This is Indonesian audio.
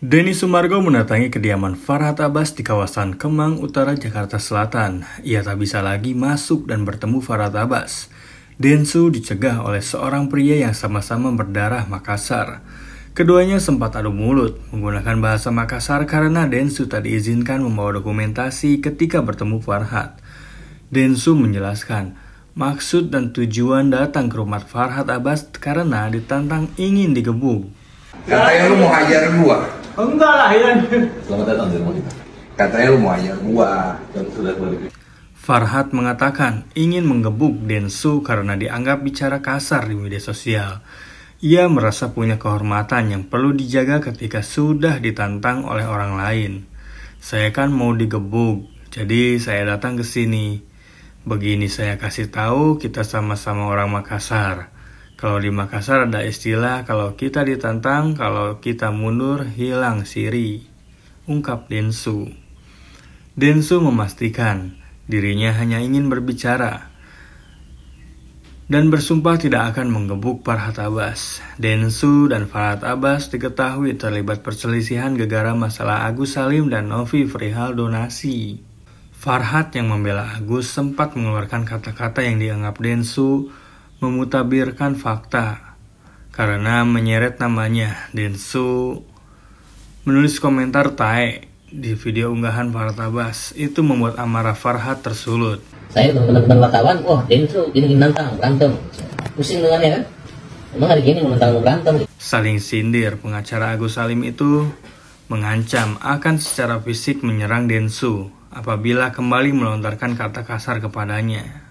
Denny Sumargo mendatangi kediaman Farhat Abbas di kawasan Kemang, Utara Jakarta Selatan. Ia tak bisa lagi masuk dan bertemu Farhat Abbas. Densu dicegah oleh seorang pria yang sama-sama berdarah Makassar. Keduanya sempat adu mulut menggunakan bahasa Makassar karena Densu tak diizinkan membawa dokumentasi ketika bertemu Farhat. Densu menjelaskan, maksud dan tujuan datang ke rumah Farhat Abbas karena ditantang ingin digebuk. Katanya lu mau hajar gua, Enggak lah ya. Selamat datang di rumah kita. Katanya rumah ayah gua, dan sudah balik. Farhad mengatakan ingin menggebuk Densu karena dianggap bicara kasar di media sosial. Ia merasa punya kehormatan yang perlu dijaga ketika sudah ditantang oleh orang lain. Saya kan mau digebuk, jadi saya datang ke sini. Begini saya kasih tahu kita sama-sama orang Makassar. Kalau di Makassar ada istilah kalau kita ditantang, kalau kita mundur, hilang siri. Ungkap Densu. Densu memastikan dirinya hanya ingin berbicara dan bersumpah tidak akan menggebuk Farhat Abbas. Densu dan Farhat Abbas diketahui terlibat perselisihan gegara masalah Agus Salim dan Novi Frihal donasi. Farhat yang membela Agus sempat mengeluarkan kata-kata yang dianggap Densu memutabirkan fakta karena menyeret namanya Densu menulis komentar tae di video unggahan para tabas itu membuat amarah Farhat tersulut. Saya teman-teman wartawan, wah oh, Densu ini nantang, berantem. Pusing dengannya. kan? Emang hari ini menantang berantem. Saling sindir, pengacara Agus Salim itu mengancam akan secara fisik menyerang Densu apabila kembali melontarkan kata kasar kepadanya.